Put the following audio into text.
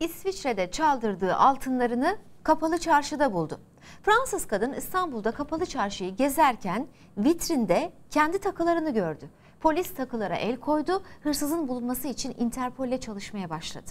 İsviçre'de çaldırdığı altınlarını kapalı çarşıda buldu. Fransız kadın İstanbul'da kapalı çarşıyı gezerken vitrinde kendi takılarını gördü. Polis takılara el koydu, hırsızın bulunması için Interpol'le çalışmaya başladı.